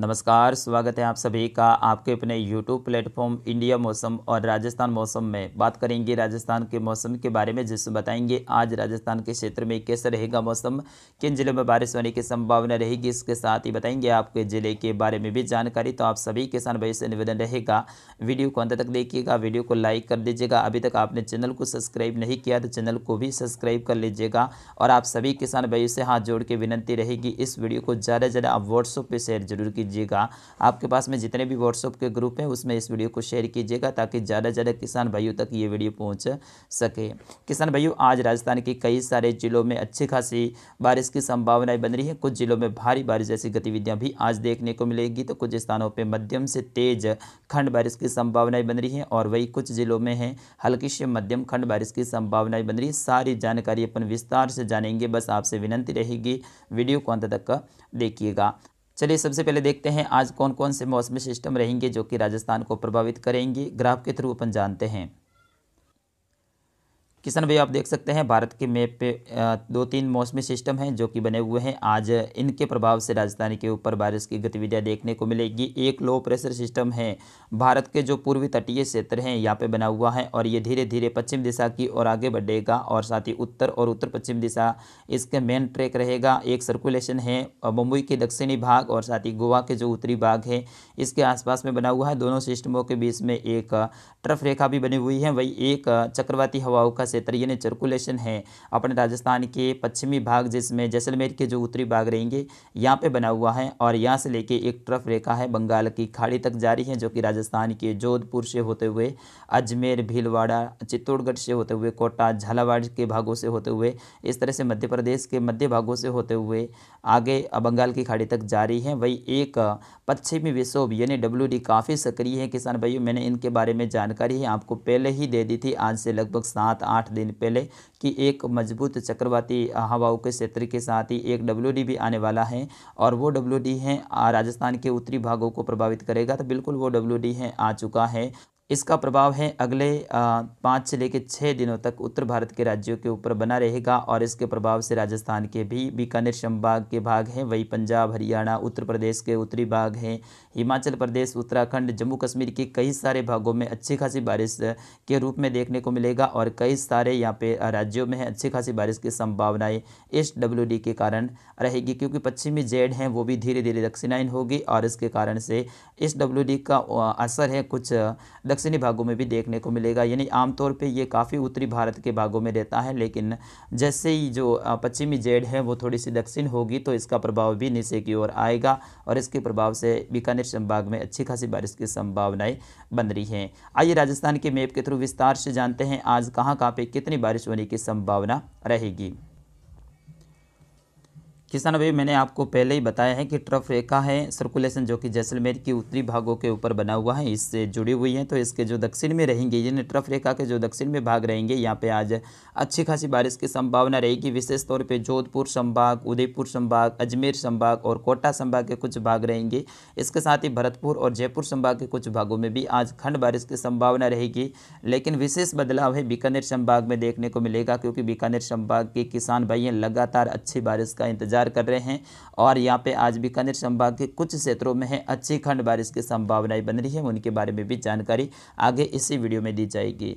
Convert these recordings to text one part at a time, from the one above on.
नमस्कार स्वागत है आप सभी का आपके अपने यूट्यूब प्लेटफॉर्म इंडिया मौसम और राजस्थान मौसम में बात करेंगे राजस्थान के मौसम के बारे में जिसमें बताएंगे आज राजस्थान के क्षेत्र में कैसा रहेगा मौसम किन जिलों में बारिश होने की संभावना रहेगी इसके साथ ही बताएंगे आपके ज़िले के बारे में भी जानकारी तो आप सभी किसान भाई से निवेदन रहेगा वीडियो को अंत तक देखिएगा वीडियो को लाइक कर दीजिएगा अभी तक आपने चैनल को सब्सक्राइब नहीं किया तो चैनल को भी सब्सक्राइब कर लीजिएगा और आप सभी किसान भाई से हाथ जोड़ के विनंती रहेगी इस वीडियो को ज़्यादा से ज़्यादा आप व्हाट्सअप पर शेयर जरूर कीजिए कीजिएगा आपके पास में जितने भी व्हाट्सअप के ग्रुप हैं उसमें इस वीडियो को शेयर कीजिएगा ताकि ज़्यादा से ज़्यादा किसान भाइयों तक ये वीडियो पहुँच सके किसान भाइयों आज राजस्थान के कई सारे जिलों में अच्छी खासी बारिश की संभावनाएं बन रही है कुछ जिलों में भारी बारिश जैसी गतिविधियां भी आज देखने को मिलेगी तो कुछ स्थानों पर मध्यम से तेज खंड बारिश की संभावनाएं बन रही है और वही कुछ जिलों में है हल्की से मध्यम खंड बारिश की संभावनाएं बन रही है सारी जानकारी अपन विस्तार से जानेंगे बस आपसे विनंती रहेगी वीडियो को अंत तक देखिएगा चलिए सबसे पहले देखते हैं आज कौन कौन से मौसमी सिस्टम रहेंगे जो कि राजस्थान को प्रभावित करेंगे ग्राफ के थ्रू अपन जानते हैं किशन भाई आप देख सकते हैं भारत के मैप पे दो तीन मौसमी सिस्टम हैं जो कि बने हुए हैं आज इनके प्रभाव से राजधानी के ऊपर बारिश की गतिविधियां देखने को मिलेगी एक लो प्रेशर सिस्टम है भारत के जो पूर्वी तटीय क्षेत्र हैं यहाँ पे बना हुआ है और ये धीरे धीरे पश्चिम दिशा की ओर आगे बढ़ेगा और साथ ही उत्तर और उत्तर पश्चिम दिशा इसके मेन ट्रैक रहेगा एक सर्कुलेशन है मुंबई के दक्षिणी भाग और साथ ही गोवा के जो उत्तरी भाग है इसके आसपास में बना हुआ है दोनों सिस्टमों के बीच में एक ट्रफ रेखा भी बनी हुई है वही एक चक्रवाती हवाओं का क्षेत्र यानी सर्कुलेशन है अपने राजस्थान के पश्चिमी भाग जिसमें जैसलमेर के जो उत्तरी भाग रहेंगे यहाँ पे बना हुआ है और यहाँ से लेके एक ट्रफ रेखा है बंगाल की खाड़ी तक जारी है जो कि राजस्थान के जोधपुर से होते हुए अजमेर भीलवाड़ा चित्तौड़गढ़ से होते हुए कोटा झालावाड़ के भागों से होते हुए इस तरह से मध्य प्रदेश के मध्य भागों से होते हुए आगे बंगाल की खाड़ी तक जारी है वही एक पश्चिमी विक्षोभ यानी डब्ल्यू काफ़ी सक्रिय है किसान भाइयों मैंने इनके बारे में जानकारी आपको पहले ही दे दी थी आज से लगभग सात आठ आठ दिन पहले कि एक मजबूत चक्रवाती हवाओं के क्षेत्र के साथ ही एक डब्ल्यू भी आने वाला है और वो डब्ल्यू है राजस्थान के उत्तरी भागों को प्रभावित करेगा तो बिल्कुल वो डब्ल्यू है आ चुका है इसका प्रभाव है अगले पाँच से लेकर छः दिनों तक उत्तर भारत के राज्यों के ऊपर बना रहेगा और इसके प्रभाव से राजस्थान के भी बीकानेर संभाग के भाग हैं वही पंजाब हरियाणा उत्तर प्रदेश के उत्तरी भाग हैं हिमाचल प्रदेश उत्तराखंड जम्मू कश्मीर के कई सारे भागों में अच्छी खासी बारिश के रूप में देखने को मिलेगा और कई सारे यहाँ पे राज्यों में अच्छी खासी बारिश की संभावनाएँ एस डब्ल्यू के कारण रहेगी क्योंकि पश्चिमी जेड हैं वो भी धीरे धीरे दक्षिणायन होगी और इसके कारण से एस डब्ल्यू का असर है कुछ दक्षिणी भागों में भी देखने को मिलेगा यानी आमतौर पे ये काफ़ी उत्तरी भारत के भागों में रहता है लेकिन जैसे ही जो पश्चिमी जेड है वो थोड़ी सी दक्षिण होगी तो इसका प्रभाव भी नीचे की ओर आएगा और इसके प्रभाव से बीकानेर संभाग में अच्छी खासी बारिश की संभावनाएँ बन रही हैं आइए राजस्थान के मेप के थ्रू विस्तार से जानते हैं आज कहाँ कहाँ पर कितनी बारिश होने की संभावना रहेगी किसान भाई मैंने आपको पहले ही बताया है कि ट्रफ रेखा है सर्कुलेशन जो कि जैसलमेर की उत्तरी भागों के ऊपर बना हुआ है इससे जुड़ी हुई है तो इसके जो दक्षिण में रहेंगे यानी ट्रफ रेखा के जो दक्षिण में भाग रहेंगे यहाँ पे आज अच्छी खासी बारिश की संभावना रहेगी विशेष तौर पे जोधपुर संभाग उदयपुर संभाग अजमेर संभाग और कोटा संभाग के कुछ भाग रहेंगे इसके साथ ही भरतपुर और जयपुर संभाग के कुछ भागों में भी आज खंड बारिश की संभावना रहेगी लेकिन विशेष बदलाव है बीकानेर संभाग में देखने को मिलेगा क्योंकि बीकानेर संभाग के किसान भाइयों लगातार अच्छी बारिश का इंतजार इंतजार कर रहे हैं और यहाँ पे आज बीकानेर संभाग के कुछ क्षेत्रों में है अच्छी खंड बारिश की संभावनाएं बन रही है उनके बारे में भी जानकारी आगे इसी वीडियो में दी जाएगी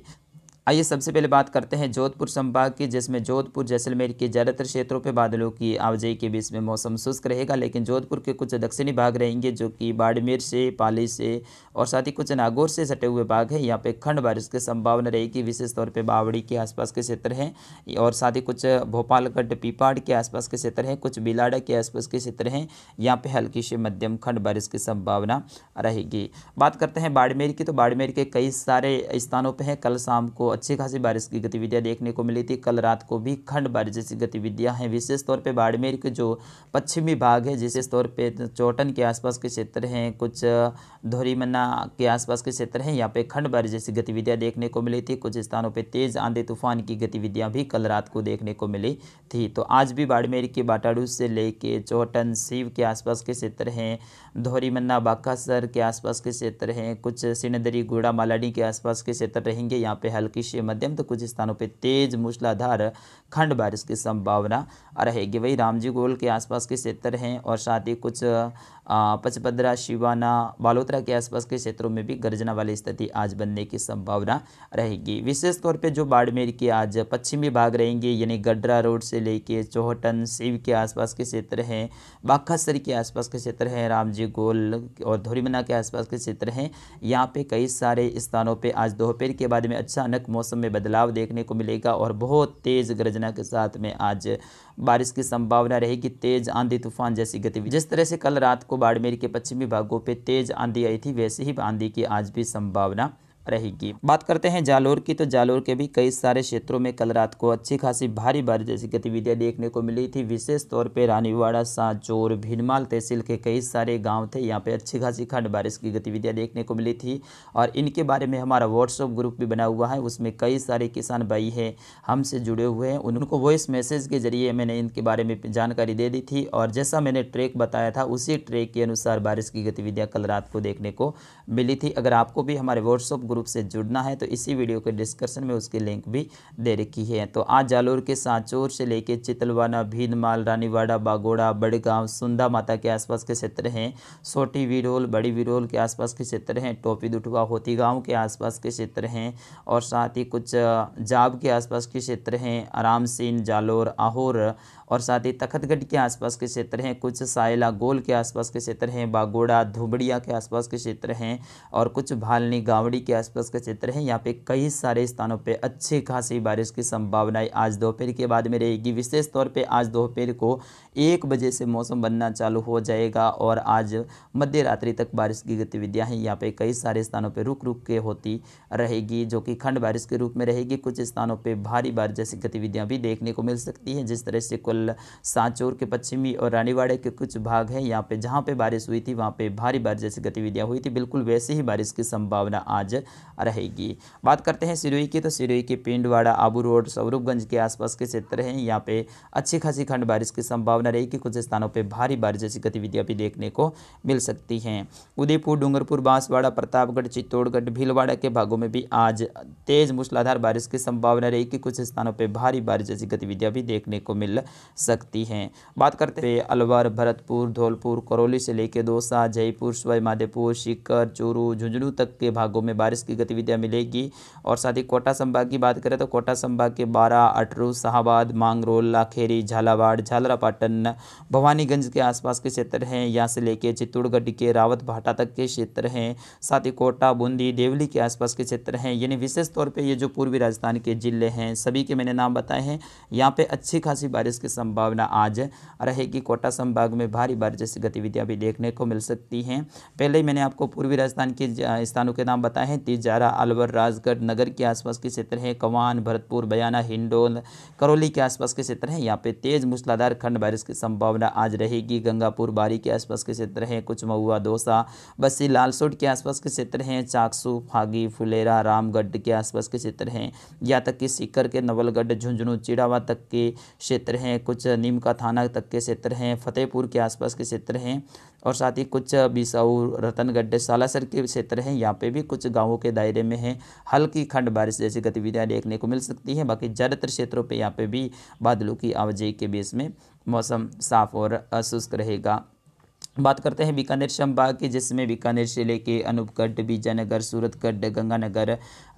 आइए सबसे पहले बात करते हैं जोधपुर संभाग की जिसमें जोधपुर जैसलमेर के ज़्यादातर क्षेत्रों पर बादलों की आवाजाही के बीच में मौसम शुष्क रहेगा लेकिन जोधपुर के कुछ दक्षिणी भाग रहेंगे जो कि बाड़मेर से पाली से और साथ ही कुछ नागौर से सटे हुए भाग हैं यहाँ पे खंड बारिश की संभावना रहेगी विशेष तौर पर बावड़ी के आसपास के क्षेत्र हैं और साथ ही कुछ भोपालगढ़ पीपाड़ के आसपास के क्षेत्र हैं कुछ बिलाड़ा के आसपास के क्षेत्र हैं यहाँ पर हल्की से मध्यम खंड बारिश की संभावना रहेगी बात करते हैं बाड़मेर की तो बाड़मेर के कई सारे स्थानों पर हैं कल शाम को अच्छी खासी बारिश की गतिविधियाँ देखने को मिली थी कल रात को भी खंड बारिश जैसी गतिविधियां हैं विशेष तौर पर बाड़मेर के जो पश्चिमी भाग है विशेष तौर पर चौटन के आसपास के क्षेत्र हैं कुछ धोरीमना के आसपास के क्षेत्र हैं यहाँ पे खंड बारिश जैसी गतिविधियाँ देखने को मिली थी कुछ स्थानों पर तेज़ आंधी तूफान की गतिविधियाँ भी कल रात को देखने को मिली थी तो आज भी बाड़मेर के बाटाड़ू से लेके चौटन शिव के आसपास के क्षेत्र हैं धोरीमन्ना बाकासर के आसपास के क्षेत्र हैं कुछ सिनदरी गुड़ा मालाडी के आसपास के क्षेत्र रहेंगे यहाँ पे हल्की से मध्यम तो कुछ स्थानों पर तेज मूसलाधार खंड बारिश की संभावना रहेगी वही रामजी गोल के आसपास के क्षेत्र हैं और साथ ही कुछ पचपदरा शिवाना बालोतरा के आसपास के क्षेत्रों में भी गर्जना वाली स्थिति आज बनने की संभावना रहेगी विशेष तौर पे जो बाड़मेर के आज पश्चिमी भाग रहेंगे यानी गड्रा रोड से लेके चौहटन शिव के आसपास के क्षेत्र हैं बाखासर के आसपास के क्षेत्र हैं रामजी गोल और धोरीमना के आसपास के क्षेत्र हैं यहाँ पर कई सारे स्थानों पर आज दोपहर के बाद में अचानक मौसम में बदलाव देखने को मिलेगा और बहुत तेज़ गर्जना के साथ में आज बारिश की संभावना रहेगी तेज़ आंधी तूफान जैसी गतिविधि जिस तरह से कल रात को बाड़मेर के पश्चिमी भागों पर तेज आंधी आई थी वैसे ही आंधी की आज भी संभावना रहेगी बात करते हैं जालोर की तो जालोर के भी कई सारे क्षेत्रों में कल रात को अच्छी खासी भारी बारिश जैसी गतिविधियां देखने को मिली थी विशेष तौर पर रानीवाड़ा साजोर भीनमाल तहसील के कई सारे गाँव थे यहाँ पर अच्छी खासी खंड बारिश की गतिविधियाँ देखने को मिली थी और इनके बारे में हमारा व्हाट्सअप ग्रुप भी बना हुआ है उसमें कई सारे किसान भाई हैं हमसे जुड़े हुए हैं उनको वॉइस मैसेज के जरिए मैंने इनके बारे में जानकारी दे दी थी और जैसा मैंने ट्रैक बताया था उसी ट्रैक के अनुसार बारिश की गतिविधियाँ कल रात को देखने को मिली थी अगर आपको भी हमारे व्हाट्सअप ग्रुप ग्रुप से जुड़ना है तो इसी वीडियो के डिस्क्रिप्शन में उसकी लिंक भी दे रखी है तो आज जालोर के सांचोर से लेकर चितलवाना भीनमाल रानीवाड़ा बागोड़ा बड़गांव सुंदा माता के आसपास के क्षेत्र हैं छोटी विरोल बड़ी विरोल के आसपास के क्षेत्र हैं टोपी दुटवा होती गाँव के आसपास के क्षेत्र हैं और साथ ही कुछ जाब के आसपास के क्षेत्र हैं आराम सिंह जालोर आहोर और साथ ही तखतगढ़ के आसपास के क्षेत्र हैं कुछ सायला गोल के आसपास के क्षेत्र हैं बागोड़ा धुबड़िया के आसपास के क्षेत्र हैं और कुछ भालनी गावड़ी के आसपास के क्षेत्र हैं यहाँ पे कई सारे स्थानों पे अच्छी खासी बारिश की संभावनाएं आज दोपहर के बाद में रहेगी विशेष तौर पर आज दोपहर को एक बजे से मौसम बनना चालू हो जाएगा और आज मध्य रात्रि तक बारिश की गतिविधियाँ हैं यहाँ पे कई सारे स्थानों पर रुक रुक के होती रहेगी जो कि खंड बारिश के रूप में रहेगी कुछ स्थानों पर भारी बारिश जैसी गतिविधियाँ भी देखने को मिल सकती हैं जिस तरह से कोल केवल सांचौर के पश्चिमी और रानीवाड़े के कुछ भाग हैं यहाँ पे जहाँ पे बारिश हुई थी वहाँ पे भारी बारिश जैसी गतिविधियाँ हुई थी बिल्कुल वैसे ही बारिश की संभावना आज रहेगी बात करते हैं सिरोही की तो सिरोही के पिंडवाड़ा आबू रोड सौरभगंज के आसपास के क्षेत्र हैं यहाँ पे अच्छी खासी खंड बारिश की संभावना रहेगी कुछ स्थानों पर भारी बारिश जैसी गतिविधियाँ भी देखने को मिल सकती हैं उदयपुर डूंगरपुर बांसवाड़ा प्रतापगढ़ चित्तौड़गढ़ भीलवाड़ा के भागों में भी आज तेज मूसलाधार बारिश की संभावना रहेगी कुछ स्थानों पर भारी बारिश जैसी गतिविधियां भी देखने को मिल सकती हैं बात करते हैं अलवर भरतपुर धौलपुर करौली से लेकर दौसा जयपुर सवाईमाधेपुर शिकर चूरू झुंझुनू तक के भागों में बारिश की गतिविधियाँ मिलेगी और साथ ही कोटा संभाग की बात करें तो कोटा संभाग के बारह अटरू शाहबाद मांगरोल लाखेरी झालावाड़ झालरापाटन भवानीगंज के आसपास के क्षेत्र हैं यहाँ से लेकर चित्तौड़गढ़ के रावत भाटा तक के क्षेत्र हैं साथ ही कोटा बूंदी देवली के आसपास के क्षेत्र हैं यानी विशेष तौर पर ये जो पूर्वी राजस्थान के जिले हैं सभी के मैंने नाम बताए हैं यहाँ पर अच्छी खासी बारिश के संभावना आज रहेगी कोटा संभाग में भारी बारिश जैसी गतिविधियाँ भी देखने को मिल सकती हैं पहले ही मैंने आपको पूर्वी राजस्थान के स्थानों के नाम बताए हैं तिजारा अलवर राजगढ़ नगर के आसपास के क्षेत्र हैं कवान भरतपुर बयाना हिंडोल करौली के आसपास के क्षेत्र हैं यहाँ पे तेज मूसलाधार खंड बारिश की संभावना आज रहेगी गंगापुर बारी के आसपास के क्षेत्र हैं कुछ महुआ दोसा बस्सी लालसोट के आसपास के क्षेत्र हैं चाकसू फागी फुलेरा रामगढ़ के आसपास के क्षेत्र हैं या तक कि सीकर के नवलगढ़ झुंझुनू चिड़ावा तक के क्षेत्र हैं कुछ नीम का थाना तक के क्षेत्र हैं फतेहपुर के आसपास के क्षेत्र हैं और साथ ही कुछ बिसाऊ रतनगड्ढे सालासर के क्षेत्र हैं यहाँ पे भी कुछ गांवों के दायरे में हैं हल्की खंड बारिश जैसी गतिविधियाँ देखने को मिल सकती हैं बाकी ज़्यादातर क्षेत्रों पर यहाँ पर भी बादलों की आवाजाही के बीच में मौसम साफ और शुष्क रहेगा बात करते हैं बीकानेर संभाग की जिसमें बीकानेर जिले के अनूपगढ़ बीजानगर सूरतगढ़ गंगानगर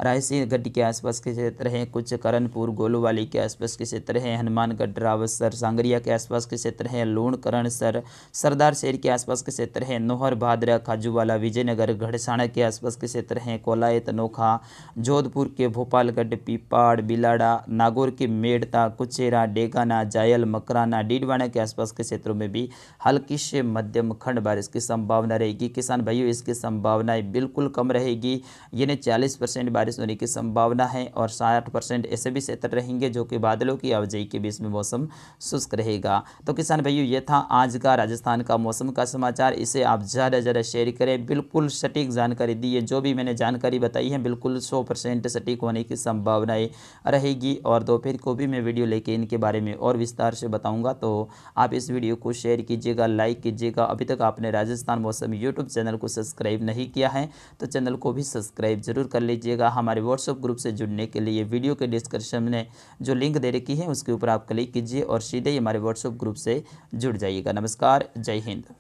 रायसिंहगढ़ के आसपास के क्षेत्र हैं कुछ करणपुर गोलूवाली के आसपास के क्षेत्र हैं हनुमानगढ़ रावतसर सांगरिया के आसपास के क्षेत्र हैं लूणकरण सर सरदार शहर के आसपास के क्षेत्र हैं नोहर भादरा खाजूवाला विजयनगर घड़साणा के आसपास के क्षेत्र हैं कोलायत नोखा जोधपुर के भोपालगढ़ पीपाड़ बिलाड़ा नागौर के मेड़ता कुचेरा डेगाना जायल मकराना डीडवाना के आसपास के क्षेत्रों में भी हल्की से मध्यम हिमखंड बारिश की संभावना रहेगी किसान भाइयों इसकी संभावनाएं बिल्कुल कम रहेगी यानी चालीस परसेंट बारिश होने की संभावना है और साठ परसेंट ऐसे भी क्षेत्र रहेंगे जो कि बादलों की आवाजाही के बीच में मौसम शुष्क रहेगा तो किसान भाइयों ये था आज का राजस्थान का मौसम का समाचार इसे आप ज़्यादा ज़्यादा शेयर करें बिल्कुल सटीक जानकारी दिए जो भी मैंने जानकारी बताई है बिल्कुल सौ सटीक होने की संभावनाएँ रहेगी और दोपहर को भी मैं वीडियो लेके इनके बारे में और विस्तार से बताऊँगा तो आप इस वीडियो को शेयर कीजिएगा लाइक कीजिएगा अब अभी तक आपने राजस्थान मौसम यूट्यूब चैनल को सब्सक्राइब नहीं किया है तो चैनल को भी सब्सक्राइब जरूर कर लीजिएगा हमारे व्हाट्सअप ग्रुप से जुड़ने के लिए वीडियो के डिस्क्रिप्शन में जो लिंक दे रखी है उसके ऊपर आप क्लिक कीजिए और सीधे ही हमारे व्हाट्सअप ग्रुप से जुड़ जाइएगा नमस्कार जय हिंद